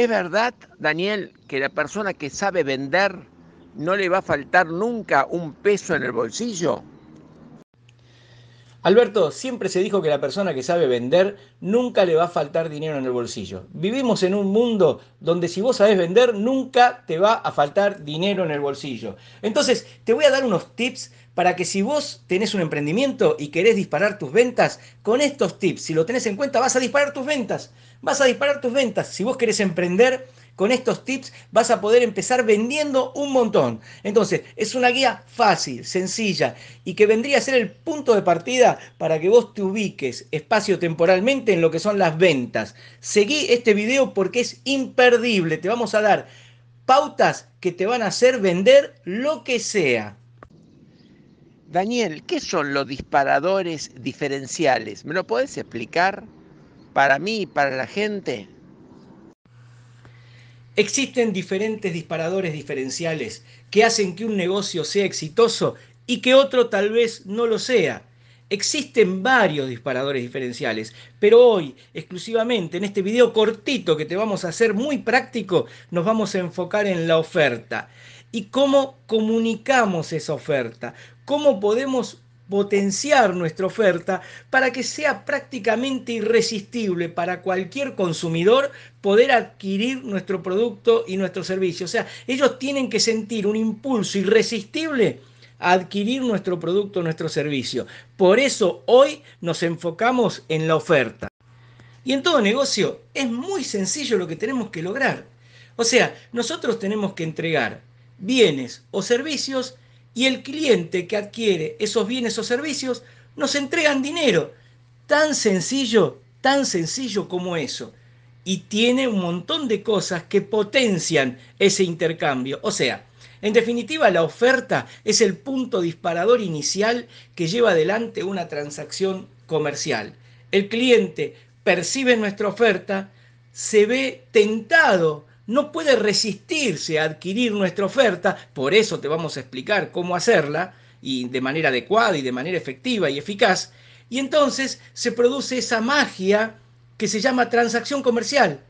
¿Es verdad, Daniel, que la persona que sabe vender no le va a faltar nunca un peso en el bolsillo? Alberto, siempre se dijo que la persona que sabe vender nunca le va a faltar dinero en el bolsillo. Vivimos en un mundo donde si vos sabes vender nunca te va a faltar dinero en el bolsillo. Entonces, te voy a dar unos tips para que si vos tenés un emprendimiento y querés disparar tus ventas, con estos tips, si lo tenés en cuenta, vas a disparar tus ventas. Vas a disparar tus ventas. Si vos querés emprender, con estos tips vas a poder empezar vendiendo un montón. Entonces, es una guía fácil, sencilla y que vendría a ser el punto de partida para que vos te ubiques espacio temporalmente en lo que son las ventas. Seguí este video porque es imperdible. Te vamos a dar pautas que te van a hacer vender lo que sea. Daniel, ¿qué son los disparadores diferenciales? ¿Me lo puedes explicar para mí y para la gente? Existen diferentes disparadores diferenciales que hacen que un negocio sea exitoso y que otro tal vez no lo sea. Existen varios disparadores diferenciales, pero hoy, exclusivamente en este video cortito que te vamos a hacer muy práctico, nos vamos a enfocar en la oferta y cómo comunicamos esa oferta, cómo podemos potenciar nuestra oferta para que sea prácticamente irresistible para cualquier consumidor poder adquirir nuestro producto y nuestro servicio. O sea, ellos tienen que sentir un impulso irresistible a adquirir nuestro producto, nuestro servicio. Por eso hoy nos enfocamos en la oferta. Y en todo negocio es muy sencillo lo que tenemos que lograr. O sea, nosotros tenemos que entregar bienes o servicios y el cliente que adquiere esos bienes o servicios nos entregan dinero. Tan sencillo, tan sencillo como eso. Y tiene un montón de cosas que potencian ese intercambio. O sea, en definitiva, la oferta es el punto disparador inicial que lleva adelante una transacción comercial. El cliente percibe nuestra oferta, se ve tentado no puede resistirse a adquirir nuestra oferta, por eso te vamos a explicar cómo hacerla y de manera adecuada y de manera efectiva y eficaz, y entonces se produce esa magia que se llama transacción comercial.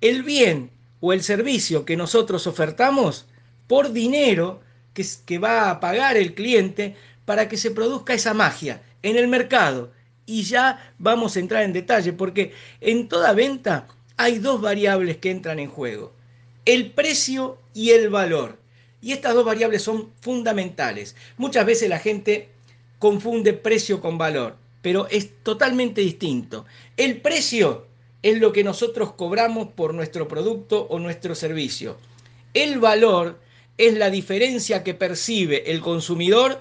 El bien o el servicio que nosotros ofertamos por dinero que, que va a pagar el cliente para que se produzca esa magia en el mercado. Y ya vamos a entrar en detalle porque en toda venta hay dos variables que entran en juego el precio y el valor. Y estas dos variables son fundamentales. Muchas veces la gente confunde precio con valor, pero es totalmente distinto. El precio es lo que nosotros cobramos por nuestro producto o nuestro servicio. El valor es la diferencia que percibe el consumidor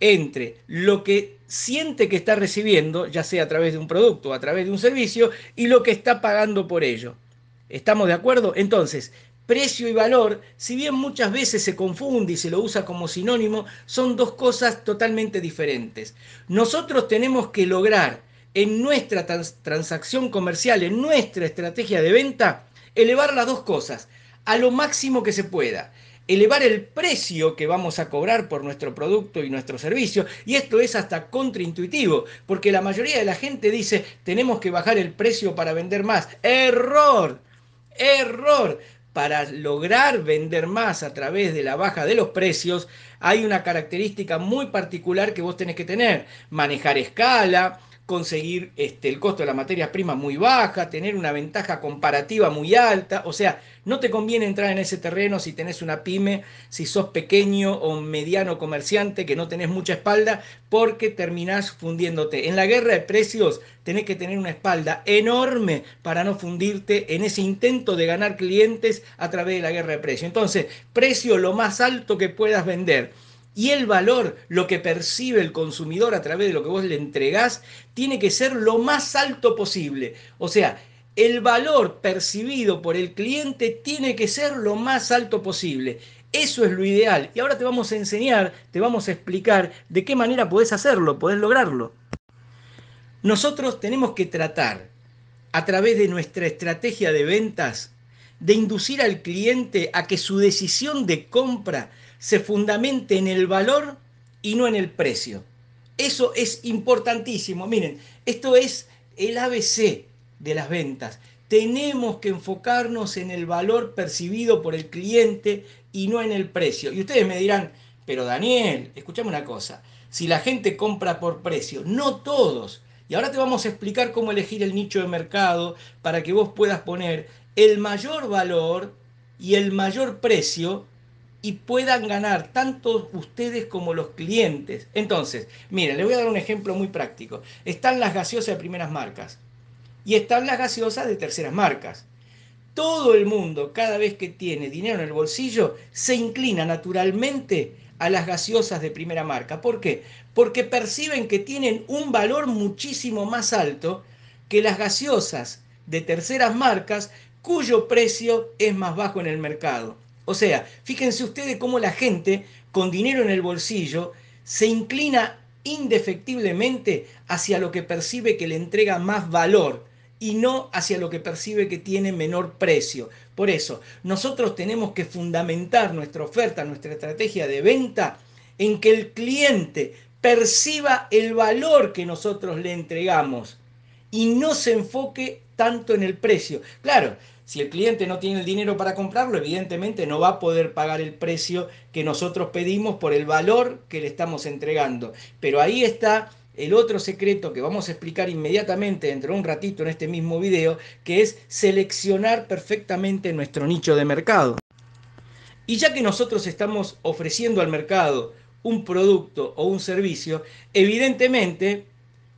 entre lo que siente que está recibiendo, ya sea a través de un producto o a través de un servicio, y lo que está pagando por ello. ¿Estamos de acuerdo? Entonces, Precio y valor, si bien muchas veces se confunde y se lo usa como sinónimo, son dos cosas totalmente diferentes. Nosotros tenemos que lograr en nuestra transacción comercial, en nuestra estrategia de venta, elevar las dos cosas a lo máximo que se pueda. Elevar el precio que vamos a cobrar por nuestro producto y nuestro servicio. Y esto es hasta contraintuitivo, porque la mayoría de la gente dice, tenemos que bajar el precio para vender más. Error, error para lograr vender más a través de la baja de los precios, hay una característica muy particular que vos tenés que tener, manejar escala, conseguir este, el costo de la materia prima muy baja, tener una ventaja comparativa muy alta, o sea, no te conviene entrar en ese terreno si tenés una pyme, si sos pequeño o mediano comerciante que no tenés mucha espalda, porque terminás fundiéndote. En la guerra de precios tenés que tener una espalda enorme para no fundirte en ese intento de ganar clientes a través de la guerra de precios. Entonces, precio lo más alto que puedas vender y el valor, lo que percibe el consumidor a través de lo que vos le entregás, tiene que ser lo más alto posible. O sea, el valor percibido por el cliente tiene que ser lo más alto posible. Eso es lo ideal. Y ahora te vamos a enseñar, te vamos a explicar de qué manera podés hacerlo, podés lograrlo. Nosotros tenemos que tratar, a través de nuestra estrategia de ventas, de inducir al cliente a que su decisión de compra se fundamente en el valor y no en el precio. Eso es importantísimo. Miren, esto es el ABC de las ventas. Tenemos que enfocarnos en el valor percibido por el cliente y no en el precio. Y ustedes me dirán, pero Daniel, escuchame una cosa, si la gente compra por precio, no todos. Y ahora te vamos a explicar cómo elegir el nicho de mercado para que vos puedas poner el mayor valor y el mayor precio y puedan ganar tanto ustedes como los clientes. Entonces, miren, le voy a dar un ejemplo muy práctico. Están las gaseosas de primeras marcas y están las gaseosas de terceras marcas. Todo el mundo, cada vez que tiene dinero en el bolsillo, se inclina naturalmente a las gaseosas de primera marca. ¿Por qué? Porque perciben que tienen un valor muchísimo más alto que las gaseosas de terceras marcas cuyo precio es más bajo en el mercado. O sea, fíjense ustedes cómo la gente con dinero en el bolsillo se inclina indefectiblemente hacia lo que percibe que le entrega más valor y no hacia lo que percibe que tiene menor precio. Por eso, nosotros tenemos que fundamentar nuestra oferta, nuestra estrategia de venta en que el cliente perciba el valor que nosotros le entregamos y no se enfoque tanto en el precio. Claro, si el cliente no tiene el dinero para comprarlo, evidentemente no va a poder pagar el precio que nosotros pedimos por el valor que le estamos entregando. Pero ahí está el otro secreto que vamos a explicar inmediatamente dentro de un ratito en este mismo video, que es seleccionar perfectamente nuestro nicho de mercado. Y ya que nosotros estamos ofreciendo al mercado un producto o un servicio, evidentemente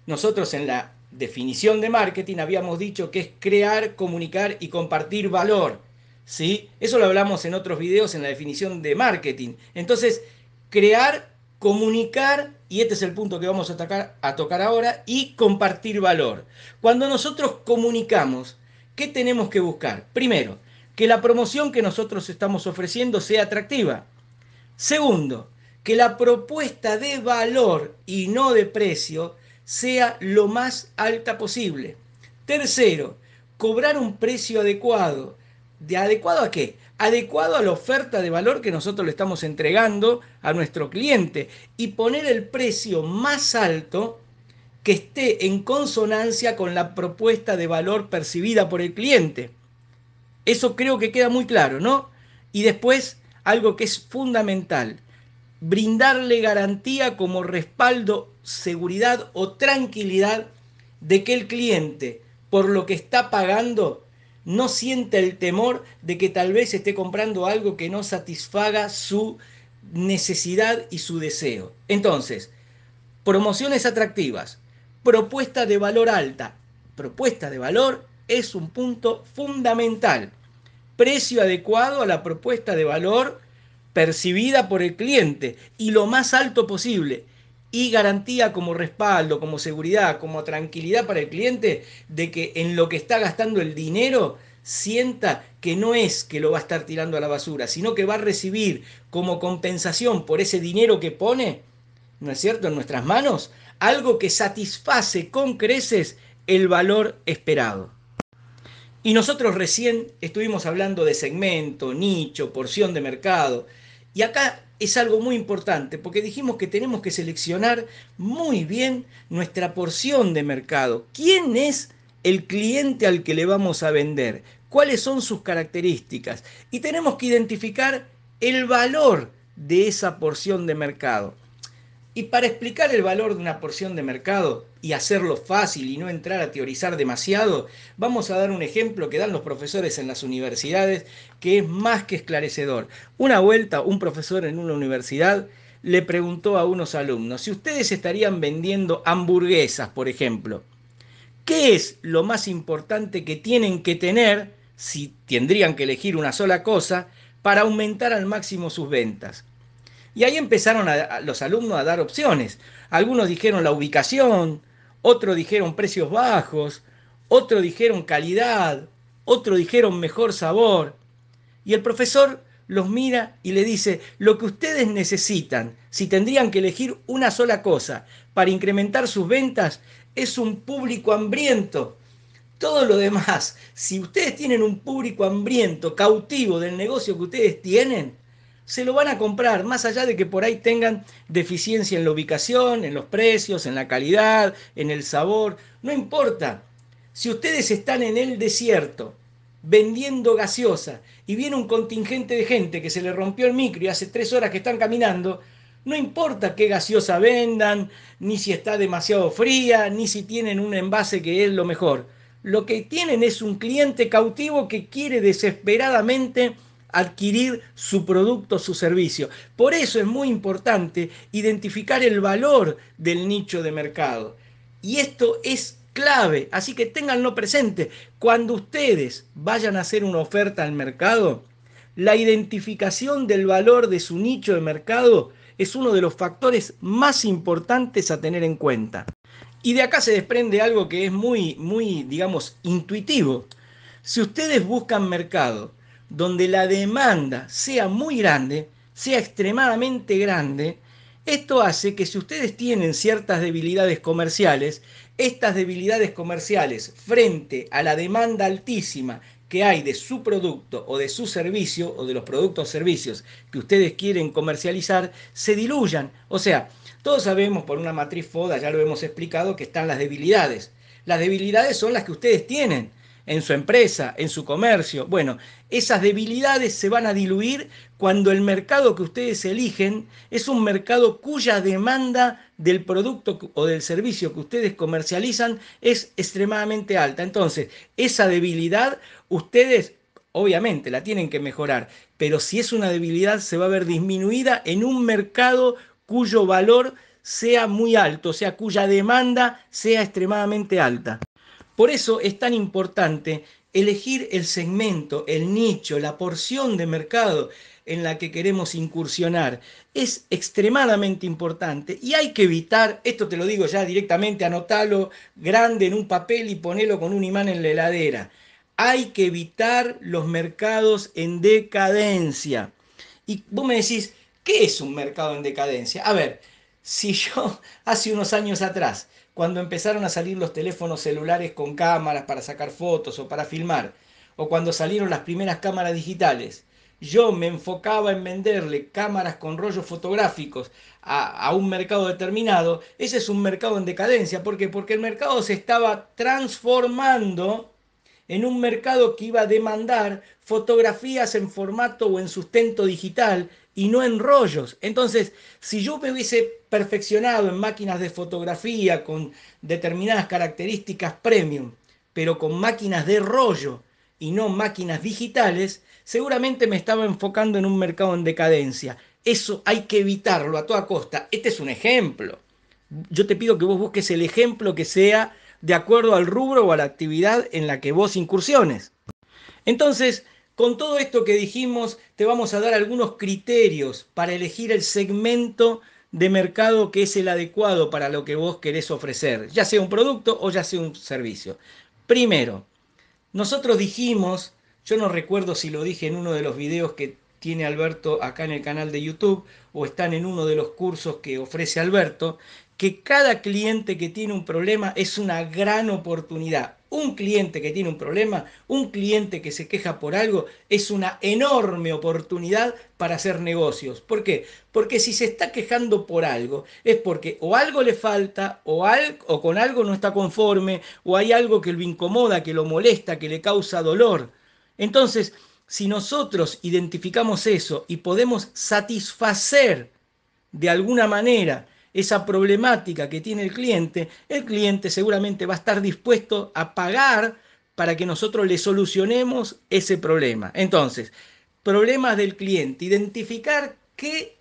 nosotros en la definición de marketing habíamos dicho que es crear, comunicar y compartir valor. ¿sí? Eso lo hablamos en otros videos en la definición de marketing. Entonces, crear, comunicar, y este es el punto que vamos a tocar, a tocar ahora, y compartir valor. Cuando nosotros comunicamos, ¿qué tenemos que buscar? Primero, que la promoción que nosotros estamos ofreciendo sea atractiva. Segundo, que la propuesta de valor y no de precio sea lo más alta posible. Tercero, cobrar un precio adecuado. ¿De adecuado a qué? Adecuado a la oferta de valor que nosotros le estamos entregando a nuestro cliente y poner el precio más alto que esté en consonancia con la propuesta de valor percibida por el cliente. Eso creo que queda muy claro, ¿no? Y después, algo que es fundamental, brindarle garantía como respaldo, seguridad o tranquilidad de que el cliente, por lo que está pagando, no siente el temor de que tal vez esté comprando algo que no satisfaga su necesidad y su deseo. Entonces, promociones atractivas, propuesta de valor alta. Propuesta de valor es un punto fundamental. Precio adecuado a la propuesta de valor percibida por el cliente y lo más alto posible y garantía como respaldo, como seguridad, como tranquilidad para el cliente de que en lo que está gastando el dinero sienta que no es que lo va a estar tirando a la basura, sino que va a recibir como compensación por ese dinero que pone, ¿no es cierto?, en nuestras manos, algo que satisface con creces el valor esperado. Y nosotros recién estuvimos hablando de segmento, nicho, porción de mercado, y acá es algo muy importante, porque dijimos que tenemos que seleccionar muy bien nuestra porción de mercado. ¿Quién es el cliente al que le vamos a vender? ¿Cuáles son sus características? Y tenemos que identificar el valor de esa porción de mercado. Y para explicar el valor de una porción de mercado y hacerlo fácil y no entrar a teorizar demasiado, vamos a dar un ejemplo que dan los profesores en las universidades que es más que esclarecedor. Una vuelta, un profesor en una universidad le preguntó a unos alumnos, si ustedes estarían vendiendo hamburguesas, por ejemplo, ¿qué es lo más importante que tienen que tener, si tendrían que elegir una sola cosa, para aumentar al máximo sus ventas? Y ahí empezaron a, los alumnos a dar opciones. Algunos dijeron la ubicación, otros dijeron precios bajos, otros dijeron calidad, otros dijeron mejor sabor. Y el profesor los mira y le dice, lo que ustedes necesitan, si tendrían que elegir una sola cosa para incrementar sus ventas, es un público hambriento. Todo lo demás, si ustedes tienen un público hambriento, cautivo del negocio que ustedes tienen, se lo van a comprar, más allá de que por ahí tengan deficiencia en la ubicación, en los precios, en la calidad, en el sabor, no importa. Si ustedes están en el desierto vendiendo gaseosa y viene un contingente de gente que se le rompió el micro y hace tres horas que están caminando, no importa qué gaseosa vendan, ni si está demasiado fría, ni si tienen un envase que es lo mejor. Lo que tienen es un cliente cautivo que quiere desesperadamente adquirir su producto, su servicio. Por eso es muy importante identificar el valor del nicho de mercado. Y esto es clave, así que ténganlo presente. Cuando ustedes vayan a hacer una oferta al mercado, la identificación del valor de su nicho de mercado es uno de los factores más importantes a tener en cuenta. Y de acá se desprende algo que es muy, muy, digamos, intuitivo. Si ustedes buscan mercado donde la demanda sea muy grande, sea extremadamente grande, esto hace que si ustedes tienen ciertas debilidades comerciales, estas debilidades comerciales frente a la demanda altísima que hay de su producto o de su servicio o de los productos o servicios que ustedes quieren comercializar, se diluyan. O sea, todos sabemos por una matriz FODA, ya lo hemos explicado, que están las debilidades. Las debilidades son las que ustedes tienen en su empresa, en su comercio. Bueno, esas debilidades se van a diluir cuando el mercado que ustedes eligen es un mercado cuya demanda del producto o del servicio que ustedes comercializan es extremadamente alta. Entonces, esa debilidad ustedes obviamente la tienen que mejorar, pero si es una debilidad se va a ver disminuida en un mercado cuyo valor sea muy alto, o sea, cuya demanda sea extremadamente alta. Por eso es tan importante elegir el segmento, el nicho, la porción de mercado en la que queremos incursionar. Es extremadamente importante y hay que evitar, esto te lo digo ya directamente, anotalo grande en un papel y ponelo con un imán en la heladera. Hay que evitar los mercados en decadencia. Y vos me decís, ¿qué es un mercado en decadencia? A ver, si yo hace unos años atrás cuando empezaron a salir los teléfonos celulares con cámaras para sacar fotos o para filmar, o cuando salieron las primeras cámaras digitales. Yo me enfocaba en venderle cámaras con rollos fotográficos a, un mercado determinado. Ese es un mercado en decadencia. ¿Por qué? Porque el mercado se estaba transformando en un mercado que iba a demandar fotografías en formato o en sustento digital y no en rollos. Entonces, si yo me hubiese perfeccionado en máquinas de fotografía con determinadas características premium, pero con máquinas de rollo y no máquinas digitales, seguramente me estaba enfocando en un mercado en decadencia. Eso hay que evitarlo a toda costa. Este es un ejemplo. Yo te pido que vos busques el ejemplo que sea de acuerdo al rubro o a la actividad en la que vos incursiones. Entonces, con todo esto que dijimos, te vamos a dar algunos criterios para elegir el segmento de mercado que es el adecuado para lo que vos querés ofrecer, ya sea un producto o ya sea un servicio. Primero, nosotros dijimos, yo no recuerdo si lo dije en uno de los videos que tiene Alberto acá en el canal de YouTube o están en uno de los cursos que ofrece Alberto, que cada cliente que tiene un problema es una gran oportunidad. Un cliente que tiene un problema, un cliente que se queja por algo, es una enorme oportunidad para hacer negocios. ¿Por qué? Porque si se está quejando por algo, es porque o algo le falta, o, con algo no está conforme, o hay algo que lo incomoda, que lo molesta, que le causa dolor. Entonces, si nosotros identificamos eso y podemos satisfacer de alguna manera esa problemática que tiene el cliente, el cliente seguramente va a estar dispuesto a pagar para que nosotros le solucionemos ese problema. Entonces, problemas del cliente, identificar qué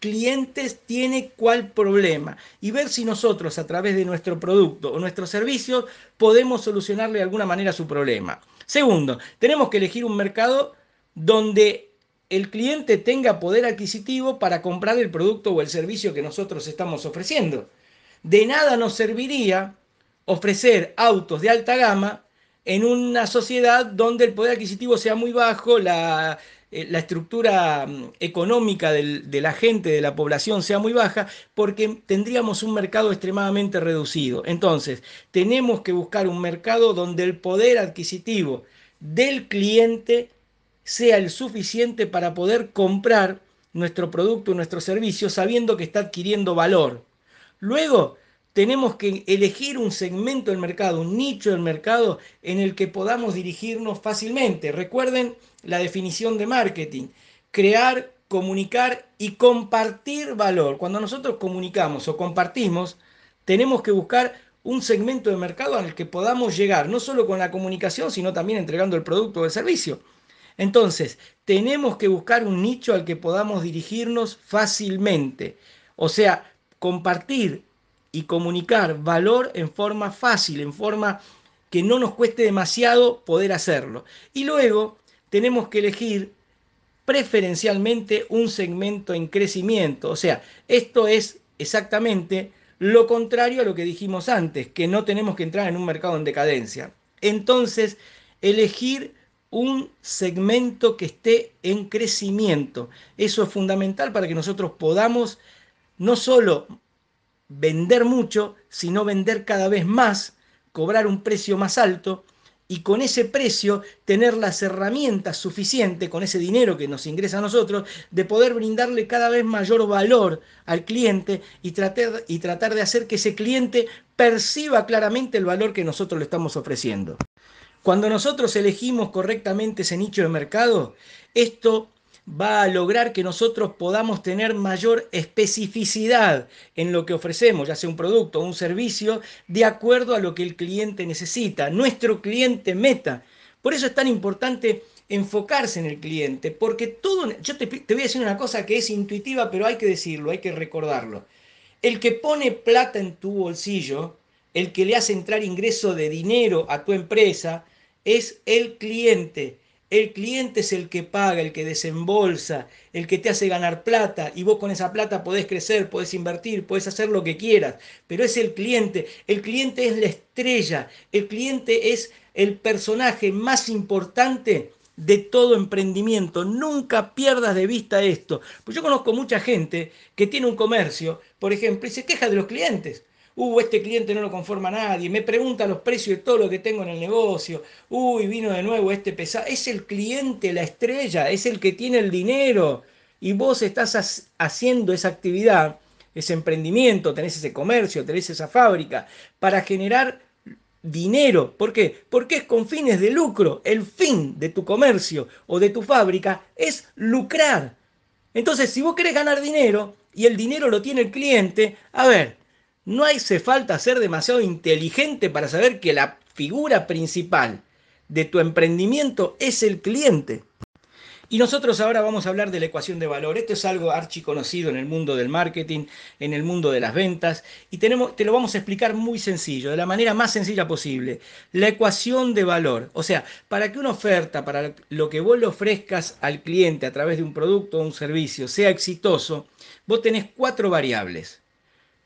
clientes tiene cuál problema y ver si nosotros a través de nuestro producto o nuestro servicio podemos solucionarle de alguna manera su problema. Segundo, tenemos que elegir un mercado donde el cliente tenga poder adquisitivo para comprar el producto o el servicio que nosotros estamos ofreciendo. De nada nos serviría ofrecer autos de alta gama en una sociedad donde el poder adquisitivo sea muy bajo, la, eh, estructura mm, económica de la gente, de la población sea muy baja, porque tendríamos un mercado extremadamente reducido. Entonces, tenemos que buscar un mercado donde el poder adquisitivo del cliente sea el suficiente para poder comprar nuestro producto, nuestro servicio, sabiendo que está adquiriendo valor. Luego, tenemos que elegir un segmento del mercado, un nicho del mercado en el que podamos dirigirnos fácilmente. Recuerden la definición de marketing, crear, comunicar y compartir valor. Cuando nosotros comunicamos o compartimos, tenemos que buscar un segmento de mercado al que podamos llegar, no solo con la comunicación, sino también entregando el producto o el servicio. Entonces, tenemos que buscar un nicho al que podamos dirigirnos fácilmente. O sea, compartir y comunicar valor en forma fácil, en forma que no nos cueste demasiado poder hacerlo. Y luego tenemos que elegir preferencialmente un segmento en crecimiento. O sea, esto es exactamente lo contrario a lo que dijimos antes, que no tenemos que entrar en un mercado en decadencia. Entonces, elegir un segmento que esté en crecimiento. Eso es fundamental para que nosotros podamos no solo vender mucho, sino vender cada vez más, cobrar un precio más alto y con ese precio tener las herramientas suficientes, con ese dinero que nos ingresa a nosotros, de poder brindarle cada vez mayor valor al cliente y tratar, y tratar de hacer que ese cliente perciba claramente el valor que nosotros le estamos ofreciendo. Cuando nosotros elegimos correctamente ese nicho de mercado, esto va a lograr que nosotros podamos tener mayor especificidad en lo que ofrecemos, ya sea un producto o un servicio, de acuerdo a lo que el cliente necesita, nuestro cliente meta. Por eso es tan importante enfocarse en el cliente, porque todo, yo te, te voy a decir una cosa que es intuitiva, pero hay que decirlo, hay que recordarlo. El que pone plata en tu bolsillo el que le hace entrar ingreso de dinero a tu empresa es el cliente. El cliente es el que paga, el que desembolsa, el que te hace ganar plata y vos con esa plata podés crecer, podés invertir, podés hacer lo que quieras, pero es el cliente. El cliente es la estrella, el cliente es el personaje más importante de todo emprendimiento. Nunca pierdas de vista esto. Pues yo conozco mucha gente que tiene un comercio, por ejemplo, y se queja de los clientes. Uh, este cliente no lo conforma a nadie, me pregunta los precios de todo lo que tengo en el negocio, uy, vino de nuevo este pesado. Es el cliente, la estrella, es el que tiene el dinero y vos estás haciendo esa actividad, ese emprendimiento, tenés ese comercio, tenés esa fábrica, para generar dinero. ¿Por qué? Porque es con fines de lucro. El fin de tu comercio o de tu fábrica es lucrar. Entonces, si vos querés ganar dinero y el dinero lo tiene el cliente, a ver, no hace falta ser demasiado inteligente para saber que la figura principal de tu emprendimiento es el cliente. Y nosotros ahora vamos a hablar de la ecuación de valor. Esto es algo archiconocido en el mundo del marketing, en el mundo de las ventas, y tenemos, te lo vamos a explicar muy sencillo, de la manera más sencilla posible. La ecuación de valor, o sea, para que una oferta, para lo que vos le ofrezcas al cliente a través de un producto o un servicio sea exitoso, vos tenés cuatro variables.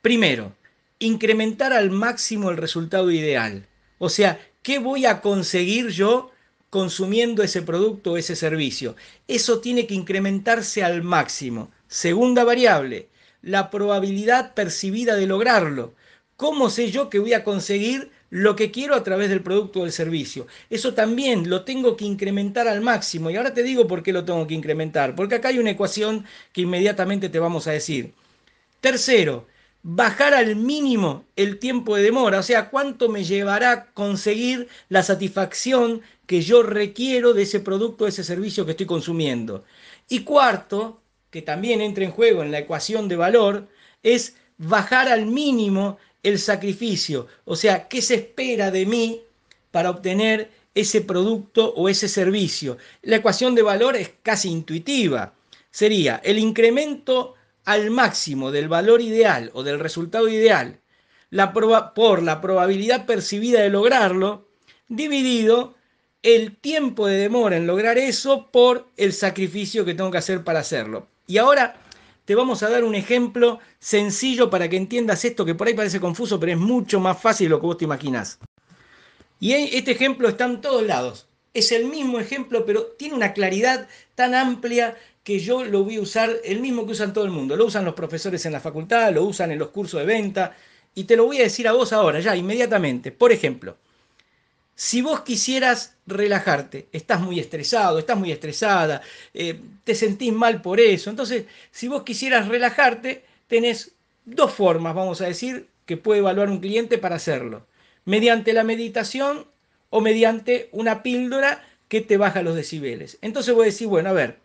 Primero, incrementar al máximo el resultado ideal. O sea, ¿qué voy a conseguir yo consumiendo ese producto o ese servicio? Eso tiene que incrementarse al máximo. Segunda variable, la probabilidad percibida de lograrlo. ¿Cómo sé yo que voy a conseguir lo que quiero a través del producto o del servicio? Eso también lo tengo que incrementar al máximo. Y ahora te digo por qué lo tengo que incrementar. Porque acá hay una ecuación que inmediatamente te vamos a decir. Tercero, bajar al mínimo el tiempo de demora, o sea, cuánto me llevará conseguir la satisfacción que yo requiero de ese producto, de ese servicio que estoy consumiendo. Y cuarto, que también entra en juego en la ecuación de valor, es bajar al mínimo el sacrificio, o sea, qué se espera de mí para obtener ese producto o ese servicio. La ecuación de valor es casi intuitiva. Sería el incremento al máximo del valor ideal o del resultado ideal la por la probabilidad percibida de lograrlo, dividido el tiempo de demora en lograr eso por el sacrificio que tengo que hacer para hacerlo. Y ahora te vamos a dar un ejemplo sencillo para que entiendas esto que por ahí parece confuso, pero es mucho más fácil de lo que vos te imaginas. Y e-, este ejemplo está en todos lados. Es el mismo ejemplo, pero tiene una claridad tan amplia que yo lo voy a usar, el mismo que usan todo el mundo. Lo usan los profesores en la facultad, lo usan en los cursos de venta, y te lo voy a decir a vos ahora, ya, inmediatamente. Por ejemplo, si vos quisieras relajarte, estás muy estresado, estás muy estresada, eh, te sentís mal por eso. Entonces, si vos quisieras relajarte, tenés dos formas, vamos a decir, que puede evaluar un cliente para hacerlo. Mediante la meditación o mediante una píldora que te baja los decibeles. Entonces voy a decir, bueno, a ver,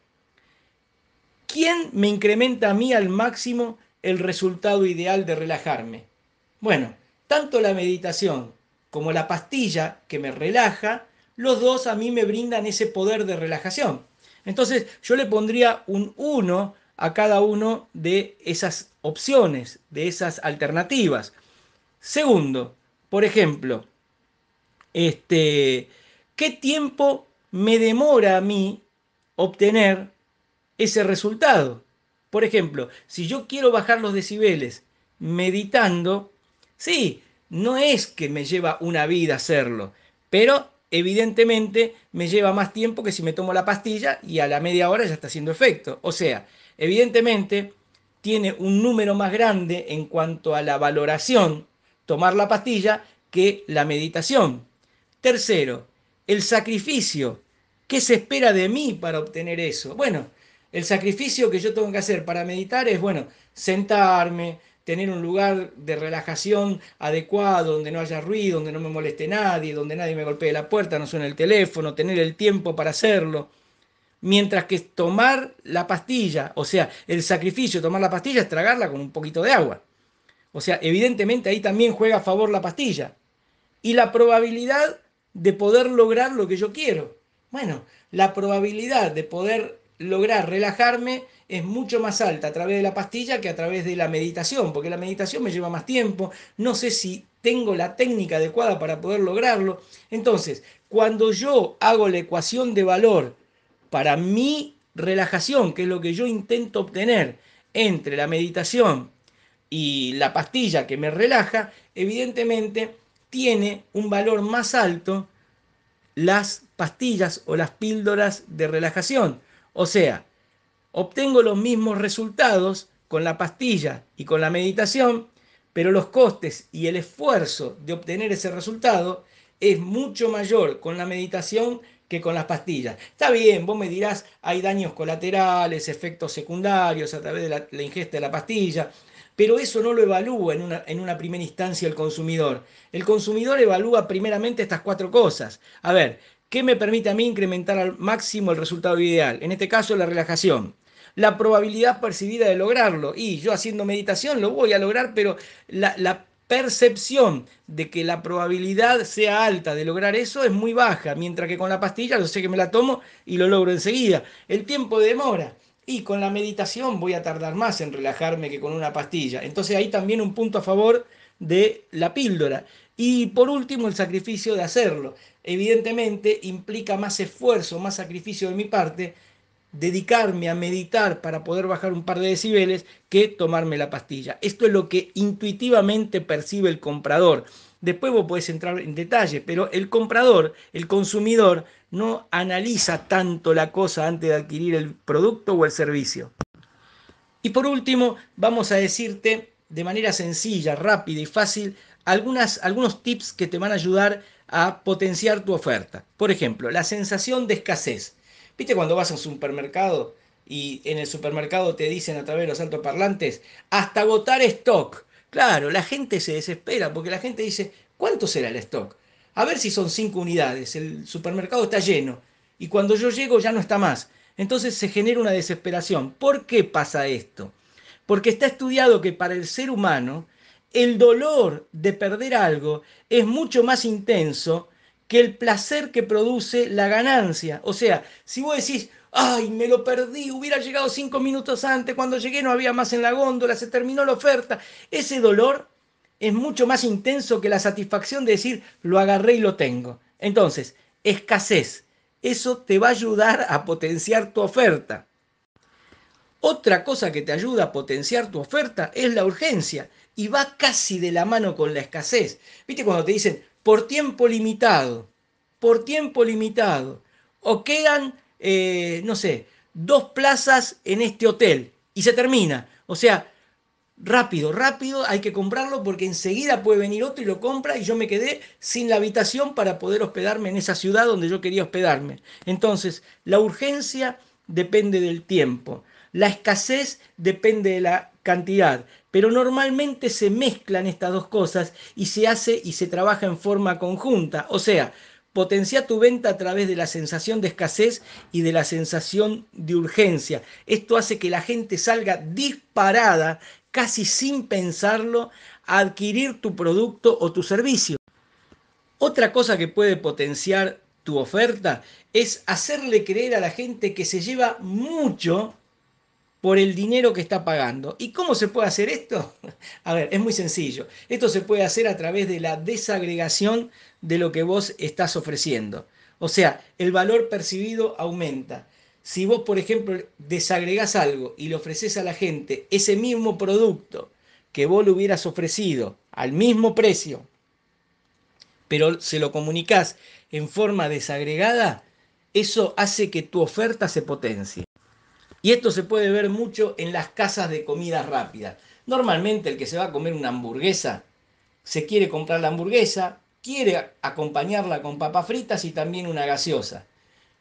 ¿quién me incrementa a mí al máximo el resultado ideal de relajarme? Bueno, tanto la meditación como la pastilla que me relaja, los dos a mí me brindan ese poder de relajación. Entonces yo le pondría un 1 a cada una de esas opciones, de esas alternativas. Segundo, por ejemplo, este, ¿qué tiempo me demora a mí obtener ese resultado. Por ejemplo, si yo quiero bajar los decibeles meditando, sí, no es que me lleva una vida hacerlo, pero evidentemente me lleva más tiempo que si me tomo la pastilla y a la media hora ya está haciendo efecto. O sea, evidentemente tiene un número más grande en cuanto a la valoración tomar la pastilla que la meditación. Tercero, el sacrificio. ¿Qué se espera de mí para obtener eso? Bueno, el sacrificio que yo tengo que hacer para meditar es, bueno, sentarme, tener un lugar de relajación adecuado, donde no haya ruido, donde no me moleste nadie, donde nadie me golpee la puerta, no suene el teléfono, tener el tiempo para hacerlo. Mientras que tomar la pastilla, o sea, el sacrificio tomar la pastilla es tragarla con un poquito de agua. O sea, evidentemente ahí también juega a favor la pastilla. Y la probabilidad de poder lograr lo que yo quiero. Bueno, la probabilidad de poder lograr relajarme es mucho más alta a través de la pastilla que a través de la meditación, porque la meditación me lleva más tiempo, no sé si tengo la técnica adecuada para poder lograrlo. Entonces, cuando yo hago la ecuación de valor para mi relajación, que es lo que yo intento obtener entre la meditación y la pastilla que me relaja, evidentemente tiene un valor más alto las pastillas o las píldoras de relajación o sea, obtengo los mismos resultados con la pastilla y con la meditación, pero los costes y el esfuerzo de obtener ese resultado es mucho mayor con la meditación que con las pastillas. Está bien, vos me dirás, hay daños colaterales, efectos secundarios a través de la, ingesta de la pastilla, pero eso no lo evalúa en una, en una, primera instancia el consumidor. El consumidor evalúa primeramente estas cuatro cosas. A ver, ¿Qué me permite a mí incrementar al máximo el resultado ideal? En este caso, la relajación. La probabilidad percibida de lograrlo. Y yo haciendo meditación lo voy a lograr, pero la, percepción de que la probabilidad sea alta de lograr eso es muy baja, mientras que con la pastilla yo sé que me la tomo y lo logro enseguida. El tiempo demora y con la meditación voy a tardar más en relajarme que con una pastilla. Entonces ahí también un punto a favor de la píldora. Y por último, el sacrificio de hacerlo. Evidentemente implica más esfuerzo, más sacrificio de mi parte, dedicarme a meditar para poder bajar un par de decibeles que tomarme la pastilla. Esto es lo que intuitivamente percibe el comprador. Después vos podés entrar en detalle, pero el comprador, el consumidor, no analiza tanto la cosa antes de adquirir el producto o el servicio. Y por último, vamos a decirte de manera sencilla, rápida y fácil algunas, algunos tips que te van a ayudar a potenciar tu oferta. Por ejemplo, la sensación de escasez. ¿Viste cuando vas a un supermercado y en el supermercado te dicen a través de los altoparlantes, hasta agotar stock? Claro, la gente se desespera porque la gente dice, ¿cuánto será el stock? A ver si son cinco unidades, el supermercado está lleno y cuando yo llego ya no está más. Entonces se genera una desesperación. ¿Por qué pasa esto? Porque está estudiado que para el ser humano el dolor de perder algo es mucho más intenso que el placer que produce la ganancia. O sea, si vos decís, ay, me lo perdí, hubiera llegado cinco minutos antes, cuando llegué no había más en la góndola, se terminó la oferta, ese dolor es mucho más intenso que la satisfacción de decir, lo agarré y lo tengo. Entonces, escasez, eso te va a ayudar a potenciar tu oferta. Otra cosa que te ayuda a potenciar tu oferta es la urgencia y va casi de la mano con la escasez. ¿Viste cuando te dicen por tiempo limitado? Por tiempo limitado. O quedan, eh, no sé, dos plazas en este hotel y se termina. O sea, rápido, rápido, hay que comprarlo porque enseguida puede venir otro y lo compra y yo me quedé sin la habitación para poder hospedarme en esa ciudad donde yo quería hospedarme. Entonces, la urgencia depende del tiempo, la escasez depende de la cantidad, pero normalmente se mezclan estas dos cosas y se hace y se trabaja en forma conjunta. O sea, potencia tu venta a través de la sensación de escasez y de la sensación de urgencia. Esto hace que la gente salga disparada, casi sin pensarlo, a adquirir tu producto o tu servicio. Otra cosa que puede potenciar tu oferta es hacerle creer a la gente que se lleva mucho por el dinero que está pagando. ¿Y cómo se puede hacer esto? A ver, es muy sencillo. Esto se puede hacer a través de la desagregación de lo que vos estás ofreciendo. O sea, el valor percibido aumenta. Si vos, por ejemplo, desagregás algo y le ofreces a la gente ese mismo producto que vos le hubieras ofrecido al mismo precio, pero se lo comunicas en forma desagregada, eso hace que tu oferta se potencie. Y esto se puede ver mucho en las casas de comidas rápidas. Normalmente el que se va a comer una hamburguesa, se quiere comprar la hamburguesa, quiere acompañarla con papas fritas y también una gaseosa.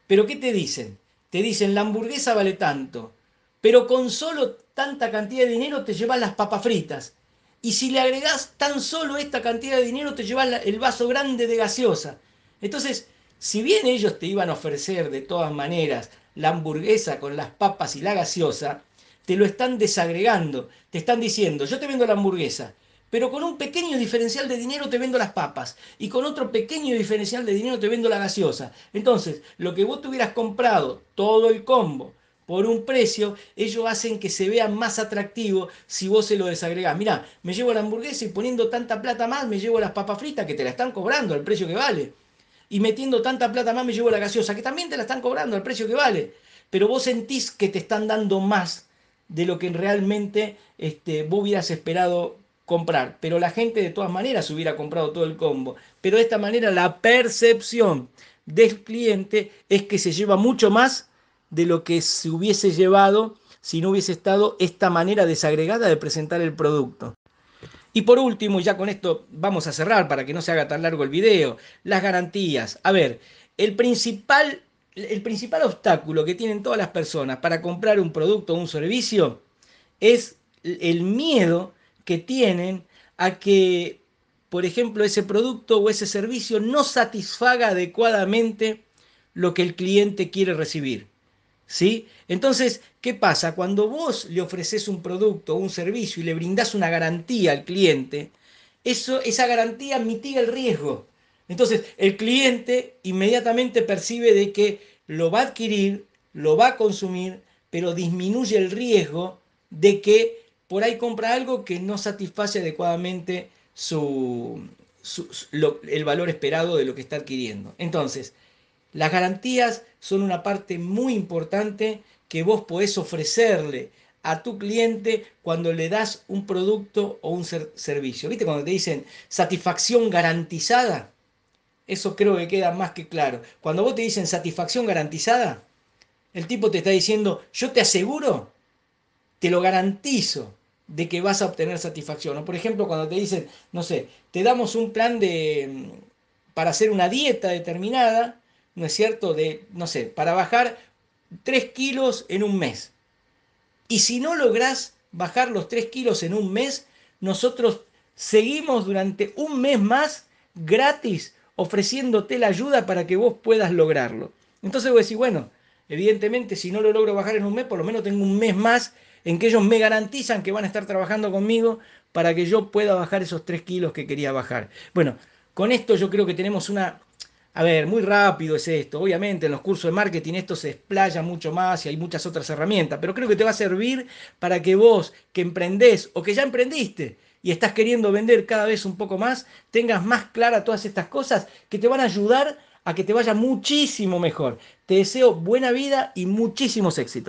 Pero ¿qué te dicen? Te dicen, la hamburguesa vale tanto, pero con solo tanta cantidad de dinero te llevas las papas fritas. Y si le agregás tan solo esta cantidad de dinero, te llevas el vaso grande de gaseosa. Entonces, si bien ellos te iban a ofrecer de todas maneras la hamburguesa con las papas y la gaseosa, te lo están desagregando, te están diciendo, yo te vendo la hamburguesa, pero con un pequeño diferencial de dinero te vendo las papas y con otro pequeño diferencial de dinero te vendo la gaseosa. Entonces, lo que vos hubieras comprado, todo el combo, por un precio, ellos hacen que se vea más atractivo si vos se lo desagregás. Mirá, me llevo la hamburguesa y poniendo tanta plata más me llevo las papas fritas que te la están cobrando al precio que vale y metiendo tanta plata más me llevo la gaseosa, que también te la están cobrando al precio que vale, pero vos sentís que te están dando más de lo que realmente este, vos hubieras esperado comprar, pero la gente de todas maneras hubiera comprado todo el combo, pero de esta manera la percepción del cliente es que se lleva mucho más de lo que se hubiese llevado si no hubiese estado esta manera desagregada de presentar el producto. Y por último, ya con esto vamos a cerrar para que no se haga tan largo el video, las garantías. A ver, el principal, el principal obstáculo que tienen todas las personas para comprar un producto o un servicio es el miedo que tienen a que, por ejemplo, ese producto o ese servicio no satisfaga adecuadamente lo que el cliente quiere recibir. ¿Sí? Entonces, ¿qué pasa? Cuando vos le ofreces un producto o un servicio y le brindás una garantía al cliente, eso, esa garantía mitiga el riesgo. Entonces, el cliente inmediatamente percibe de que lo va a adquirir, lo va a consumir, pero disminuye el riesgo de que por ahí compra algo que no satisface adecuadamente su, el valor esperado de lo que está adquiriendo. Entonces, las garantías son una parte muy importante que vos podés ofrecerle a tu cliente cuando le das un producto o un servicio. ¿Viste cuando te dicen satisfacción garantizada? Eso creo que queda más que claro. Cuando vos te dicen satisfacción garantizada, el tipo te está diciendo, yo te aseguro, te lo garantizo de que vas a obtener satisfacción. por ejemplo, cuando te dicen, no sé, te damos un plan de mm, para hacer una dieta determinada ¿no es cierto?, de, no sé, para bajar 3 kilos en un mes. Y si no lográs bajar los 3 kilos en un mes, nosotros seguimos durante un mes más gratis ofreciéndote la ayuda para que vos puedas lograrlo. Entonces vos decís, bueno, evidentemente si no lo logro bajar en un mes, por lo menos tengo un mes más en que ellos me garantizan que van a estar trabajando conmigo para que yo pueda bajar esos 3 kilos que quería bajar. Bueno, con esto yo creo que tenemos una a ver, muy rápido es esto. Obviamente en los cursos de marketing esto se explaya mucho más y hay muchas otras herramientas, pero creo que te va a servir para que vos que emprendés o que ya emprendiste y estás queriendo vender cada vez un poco más, tengas más clara todas estas cosas que te van a ayudar a que te vaya muchísimo mejor. Te deseo buena vida y muchísimos éxitos.